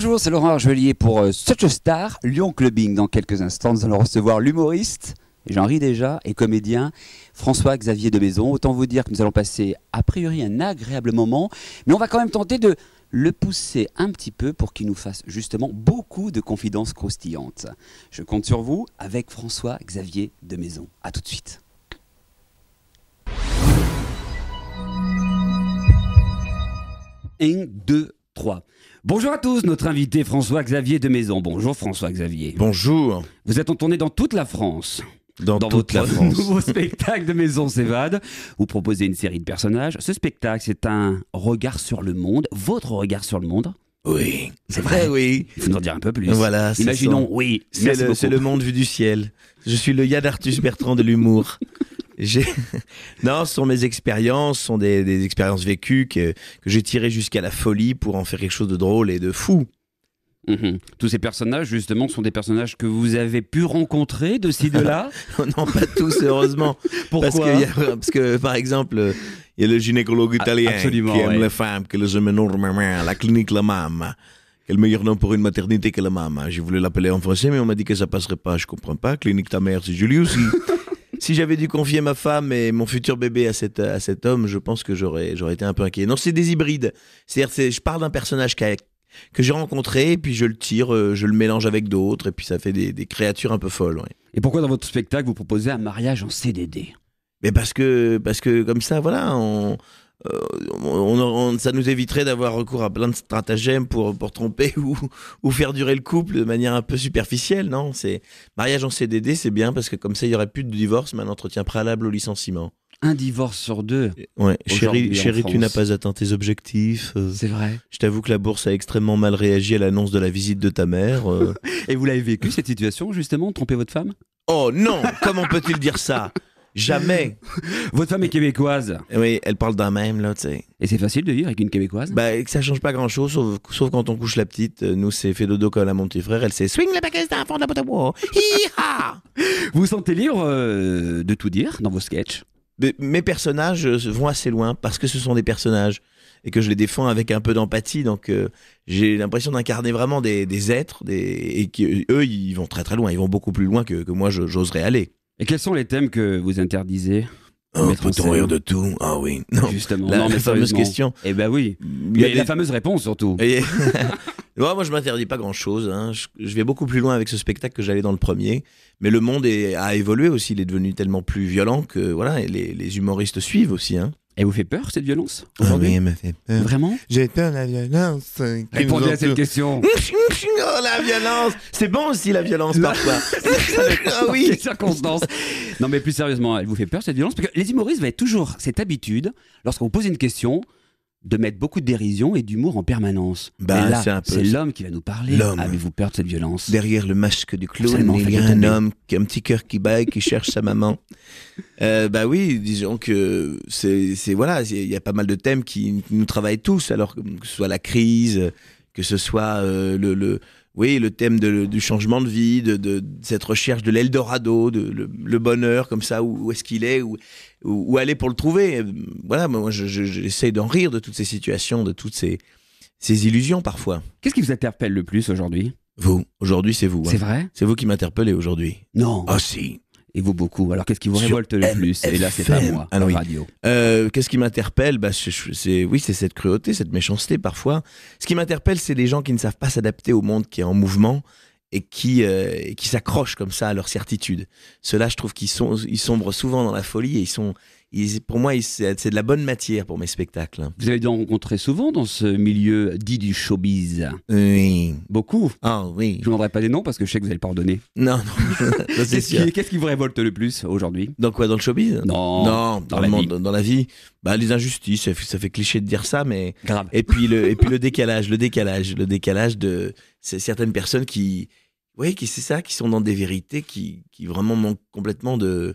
Bonjour, c'est Laurent Argelier pour Such a Star, Lyon Clubbing. Dans quelques instants, nous allons recevoir l'humoriste, j'en ris déjà, et comédien François-Xavier de Maison. Autant vous dire que nous allons passer a priori un agréable moment, mais on va quand même tenter de le pousser un petit peu pour qu'il nous fasse justement beaucoup de confidences croustillantes. Je compte sur vous avec François-Xavier de Maison. A tout de suite. 1, 2, 3... Bonjour à tous, notre invité François-Xavier de Maison. Bonjour François-Xavier. Bonjour. Vous êtes en tournée dans toute la France. Dans, toute la France. nouveau spectacle de Maison Sévade, vous proposez une série de personnages. Ce spectacle, c'est un regard sur le monde, votre regard sur le monde. Oui, c'est vrai, oui. Il faut nous en dire un peu plus. Voilà, imaginons, oui. C'est le, monde vu du ciel. Je suis le Yann Arthus Bertrand de l'humour. non, ce sont mes expériences, ce sont des, expériences vécues que, que j'ai tirées jusqu'à la folie pour en faire quelque chose de drôle et de fou. Mhm. Tous ces personnages, justement, sont des personnages que vous avez pu rencontrer de ci, de là oh Non, pas tous, heureusement. Pourquoi parce que, par exemple, il y a le gynécologue ah, italien qui aime les femmes, que les hommes la clinique La Mame. Le meilleur nom pour une maternité que La Mame J'ai voulu l'appeler en français, mais on m'a dit que ça passerait pas, je comprends pas. Clinique ta mère, c'est Julie aussi si j'avais dû confier ma femme et mon futur bébé à, à cet homme, je pense que j'aurais, j'aurais été un peu inquiet. Non, c'est des hybrides. C'est-à-dire, je parle d'un personnage que j'ai rencontré, puis je le tire, euh, je le mélange avec d'autres, et puis ça fait des, créatures un peu folles. Et pourquoi dans votre spectacle vous proposez un mariage en CDD mais parce que, parce que comme ça, voilà, on, euh, on, ça nous éviterait d'avoir recours à plein de stratagèmes pour, tromper ou, faire durer le couple de manière un peu superficielle, non C'est mariage en CDD, c'est bien parce que comme ça, il y aurait plus de divorce, mais un entretien préalable au licenciement. Un divorce sur deux. Ouais, chérie, tu n'as pas atteint tes objectifs. Euh. c'est vrai. Je t'avoue que la bourse a extrêmement mal réagi à l'annonce de la visite de ta mère. Euh. Et vous l'avez vécu cette situation justement, tromper votre femme Oh non, comment peut-il dire ça Jamais. Votre femme est québécoise. Oui, elle parle d'un même, là, tu sais. Et c'est facile de vivre avec une québécoise? Bah que ça change pas grand chose, sauf, quand on couche la petite. Euh, nous, c'est fait dodo comme à mon petit frère. Elle sait swing la baguette d'un fond de la à bois. ha Vous sentez libre euh, de tout dire dans vos sketchs? mes personnages euh, vont assez loin parce que ce sont des personnages et que je les défends avec un peu d'empathie. Donc, j'ai l'impression d'incarner vraiment des, êtres et qu'eux, eux, ils vont très très loin. Ils vont beaucoup plus loin que, que moi, j'oserais aller. Et quels sont les thèmes que vous interdisez On oh, peut-on rire de tout Ah oui. Non. Justement, la, fameuse question. Eh ben oui. Mm, il y a la fameuse réponse surtout. moi, moi, je m'interdis pas grand-chose. Hein. Je, vais beaucoup plus loin avec ce spectacle que j'allais dans le premier. Mais le monde a évolué aussi. Il est devenu tellement plus violent que voilà, les, humoristes suivent aussi. Hein. Elle vous fait peur, cette violence ah aujourd'hui Oui, elle me fait peur. Vraiment J'ai peur de la violence. Euh, Répondez à cette question. Oh, la violence C'est bon aussi, la violence, parfois. ah oui les circonstances. Non, mais plus sérieusement, elle vous fait peur, cette violence Parce que les humoristes avaient toujours cette habitude, lorsqu'on vous pose une question, de mettre beaucoup de dérision et d'humour en permanence. Bah, là, c'est l'homme qui va nous parler. Avez-vous peur de cette violence Derrière le masque du clown, il y a un homme qui a un petit cœur qui baille, qui cherche sa maman. Euh, bah oui, disons que c'est voilà, il y a pas mal de thèmes qui nous travaillent tous, alors que ce soit la crise, que ce soit euh, le, le, oui, le thème du changement de vie, de, cette recherche de l'Eldorado, de le, bonheur, comme ça, où, est-ce qu'il est, où, aller pour le trouver. Voilà, moi, j'essaie d'en rire de toutes ces situations, de toutes ces, illusions parfois. Qu'est-ce qui vous interpelle le plus aujourd'hui Vous. Aujourd'hui, c'est vous. Hein. C'est vrai C'est vous qui m'interpellez aujourd'hui. Non. Ah, si et vous beaucoup. Alors qu'est-ce qui vous révolte le plus Et là, c'est pas moi, ah, radio. Euh, qu'est-ce qui m'interpelle bah, c'est oui, c'est cette cruauté, cette méchanceté parfois. Ce qui m'interpelle, c'est les gens qui ne savent pas s'adapter au monde qui est en mouvement et qui euh, qui s'accrochent comme ça à leur certitude. Ceux-là, je trouve qu'ils sont ils sombrent souvent dans la folie et ils sont pour moi, c'est de la bonne matière pour mes spectacles. Hein. Vous avez dû rencontrer souvent dans ce milieu dit du showbiz. Oui. Beaucoup. Ah oui. Je ne pas des noms parce que je sais que vous allez pardonner. Non, non. Qu'est-ce qui, vous révolte le plus aujourd'hui Dans quoi Dans le showbiz Non. Non, dans, la, vie. Dans, la vie. Bah, les injustices, ça fait, cliché de dire ça, mais. Grave. Et puis le, et puis le décalage, le décalage, le décalage de certaines personnes qui. Oui, qui c'est ça, qui sont dans des vérités qui, qui vraiment manquent complètement de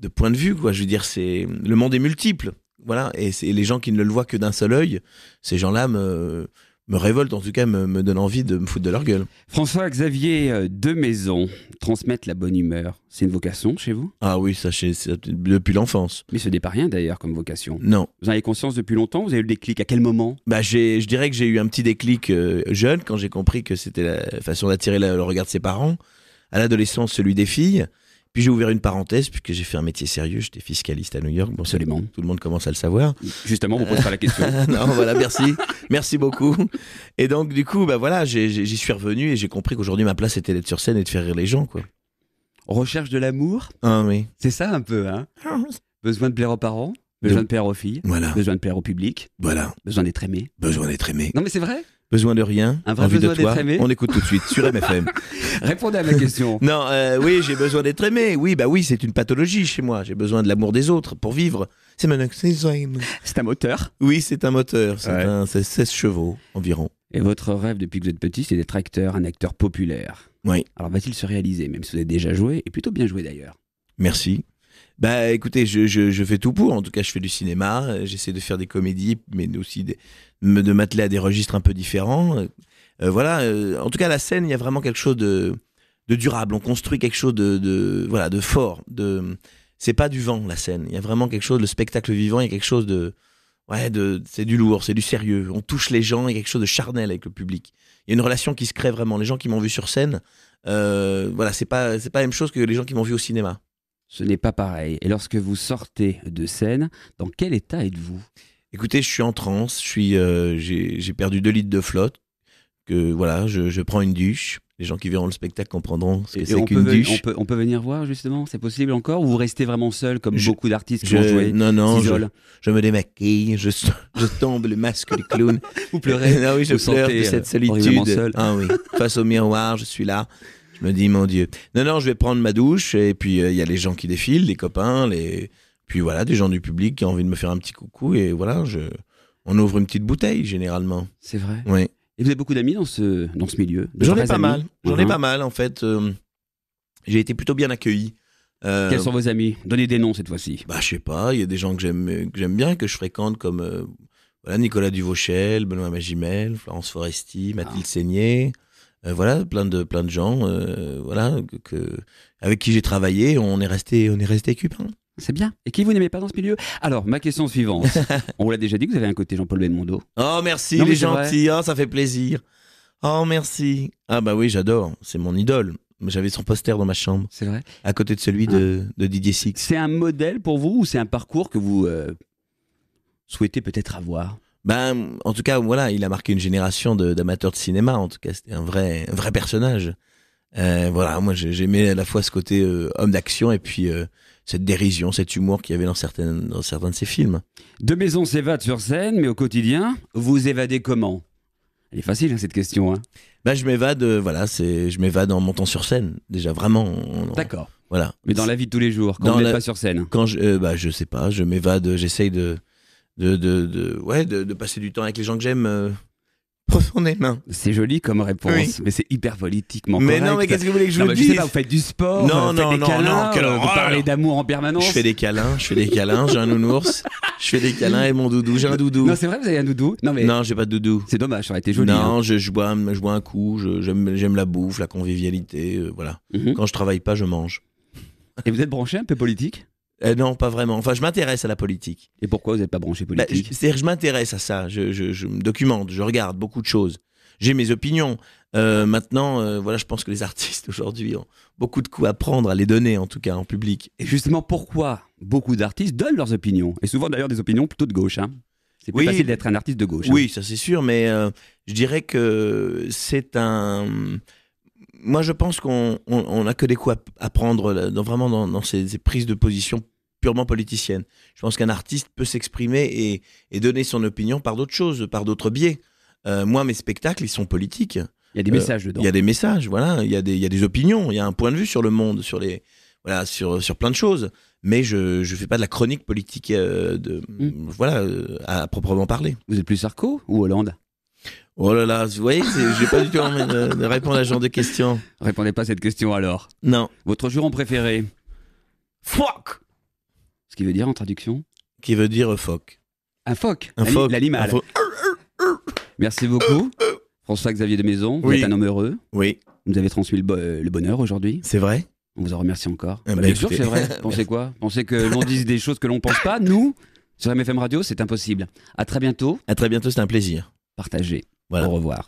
de point de vue, quoi. Je veux dire, c'est le monde est multiple, voilà. Et c'est les gens qui ne le voient que d'un seul œil. Ces gens-là me me révolte, en tout cas me, donnent donne envie de me foutre de leur gueule. François-Xavier euh, de Maison, transmettre la bonne humeur, c'est une vocation chez vous Ah oui, ça, depuis l'enfance. Mais ce n'est pas rien d'ailleurs comme vocation. Non. Vous en avez conscience depuis longtemps Vous avez eu le déclic À quel moment bah, Je dirais que j'ai eu un petit déclic euh, jeune quand j'ai compris que c'était la façon d'attirer le regard de ses parents. À l'adolescence, celui des filles. Puis j'ai ouvert une parenthèse, puisque j'ai fait un métier sérieux, j'étais fiscaliste à New York. Bon, Absolument. Tout le monde commence à le savoir. Justement, on ne pose pas la question. Euh, non, voilà, merci. merci beaucoup. Et donc, du coup, bah voilà, j'y suis revenu et j'ai compris qu'aujourd'hui, ma place était d'être sur scène et de faire rire les gens, quoi. Recherche de l'amour. Ah oui. C'est ça un peu, hein. ah, Besoin de plaire aux parents, besoin de, de plaire aux filles, voilà. besoin de plaire au public, voilà. besoin d'être aimé. Besoin d'être aimé. Non mais c'est vrai Besoin de rien. envie de On écoute tout de suite sur MFM. Répondez à ma question. non, euh, oui, j'ai besoin d'être aimé. Oui, bah oui, c'est une pathologie chez moi. J'ai besoin de l'amour des autres pour vivre. C'est C'est un moteur. Oui, c'est un moteur. C'est 16 chevaux environ. Et votre rêve depuis que vous êtes petit, c'est d'être acteur, un acteur populaire. Oui. Alors va-t-il se réaliser, même si vous avez déjà joué, et plutôt bien joué d'ailleurs Merci. Bah écoutez, je, je, je, fais tout pour. En tout cas, je fais du cinéma. Euh, j'essaie de faire des comédies, mais aussi des, de m'atteler à des registres un peu différents. Euh, euh, voilà. En tout cas, la scène, il y a vraiment quelque chose de, de durable. On construit quelque chose de, de voilà, de fort. De c'est pas du vent la scène. Il y a vraiment quelque chose. Le spectacle vivant, il y a quelque chose de ouais, de c'est du lourd, c'est du sérieux. On touche les gens. Il y a quelque chose de charnel avec le public. Il y a une relation qui se crée vraiment. Les gens qui m'ont vu sur scène, voilà, c'est pas c'est pas la même chose que les gens qui m'ont vu au cinéma. Ce n'est pas pareil. Et lorsque vous sortez de scène, dans quel état êtes-vous Écoutez, je suis en transe, je suis, euh, j'ai perdu 2 litres de flotte, que voilà, je, prends une douche. Les gens qui verront le spectacle comprendront ce que c'est qu'une douche. On peut, on peut, venir voir justement, c'est possible encore Ou vous restez vraiment seul comme beaucoup d'artistes qui ont joué Non, non, je, me démaquille, je, tombe le masque de clown. vous pleurez ah je pleure de cette euh, solitude. Ah oui, face au miroir, je suis là. Je me dis, mon Dieu. Non, non, je vais prendre ma douche. Et puis, euh, il y a les gens qui défilent, les copains, les... puis voilà, des gens du public qui ont envie de me faire un petit coucou. Et voilà, je... on ouvre une petite bouteille, généralement. C'est vrai. Oui. Et vous avez beaucoup d'amis dans ce, dans ce milieu J'en ai pas mal. J'en ai pas mal, en fait. Euh, j'ai été plutôt bien accueilli. Euh, Quels sont vos amis Donnez des noms cette fois-ci. Bah, je sais pas. Il y a des gens que j'aime bien, que je fréquente, comme voilà, Nicolas Duvauchel, Benoît Magimel, Florence Foresti, Mathilde ah. Seigné. Euh, voilà, plein de, plein de gens euh, voilà, que, avec qui j'ai travaillé, on est resté, on est resté C'est bien. Et qui vous n'aimez pas dans ce milieu Alors, ma question suivante. on vous l'a déjà dit, que vous avez un côté Jean-Paul Belmondo. Oh, merci, il les gentils, oh, ça fait plaisir. Oh, merci. Ah, bah oui, j'adore, c'est mon idole. J'avais son poster dans ma chambre. C'est vrai. À côté de celui ah. de, Didier Six. C'est un modèle pour vous ou c'est un parcours que vous euh, souhaitez peut-être avoir ben, en tout cas, voilà, il a marqué une génération d'amateurs de, cinéma. En tout cas, c'était un vrai, vrai personnage. Euh, voilà, moi j'aimais à la fois ce côté euh, homme d'action et puis euh, cette dérision, cet humour qu'il y avait dans, certaines, dans certains de ses films. De Maison s'évade sur scène, mais au quotidien, vous évadez comment Elle est facile hein, cette question. Hein. Ben, je m'évade, voilà, c'est je m'évade en montant sur scène, déjà vraiment. D'accord. Voilà. Mais dans la vie de tous les jours, quand on n'est pas sur scène. Quand je, ben, je sais pas, je m'évade, j'essaye de de, de, de ouais, de, passer du temps avec les gens que j'aime. Euh. profondément. C'est joli comme réponse, mais c'est hyper politiquement mais correct. Mais non, mais qu'est-ce que vous voulez que je vous dise Vous faites du sport, non, vous non, faites des câlins, euh, vous parlez d'amour en permanence. Je fais des câlins, je fais des câlins, j'ai un nounours, je fais des câlins et mon doudou, j'ai un doudou. Non, c'est vrai, vous avez un doudou Non, mais... non j'ai pas de doudou. C'est dommage, ça aurait été joli. Non, hein. je, je, bois, je bois un coup, j'aime la bouffe, la convivialité, euh, voilà. Mhm. Quand je travaille pas, je mange. Et vous êtes branché un peu politique euh, non, pas vraiment. Enfin, je m'intéresse à la politique. Et pourquoi vous n'êtes pas branché bah, politique C'est-à-dire, je m'intéresse à ça. Je, me documente, je regarde beaucoup de choses. J'ai mes opinions. Euh, maintenant, euh, voilà, je pense que les artistes aujourd'hui ont beaucoup de coups à prendre, à les donner en tout cas en public. Et justement, pourquoi beaucoup d'artistes donnent leurs opinions Et souvent d'ailleurs des opinions plutôt de gauche. Hein. c'est plus facile d'être un artiste de gauche. Hein. Oui, ça c'est sûr, mais je dirais que c'est un moi, je pense qu'on n'a que des coups à, prendre euh, dans, vraiment dans, ces, prises de position purement politiciennes. Je pense qu'un artiste peut s'exprimer et, donner son opinion par d'autres choses, par d'autres biais. Euh, moi, mes spectacles, ils sont politiques. Il y a des euh, messages dedans. Il y a des messages, voilà. Il y, a des, opinions. Il y a un point de vue sur le monde, sur les, voilà, sur, sur plein de choses. Mais je ne fais pas de la chronique politique de, mm. voilà, à proprement parler. Vous êtes plus Sarko ou Hollande Oh là là, vous voyez, j'ai pas du tout envie de, répondre à ce genre de questions. Répondez pas à cette question alors. Non. Votre juron préféré Fuck Ce qui veut dire en traduction Qui veut dire fuck? Euh, un phoque Un phoque. L'animal. Merci beaucoup. François-Xavier de Maison, vous êtes un homme heureux. Oui, Vous avez transmis euh, le, bonheur aujourd'hui. c'est vrai On vous en remercie encore. Eh bah, ben, bien sûr, c'est vrai. Pensez quoi Pensez que l'on dise des choses que l'on ne pense pas Nous, sur MFM Radio, c'est impossible. À très bientôt. À très bientôt, c'est un plaisir. Partagez. Au revoir.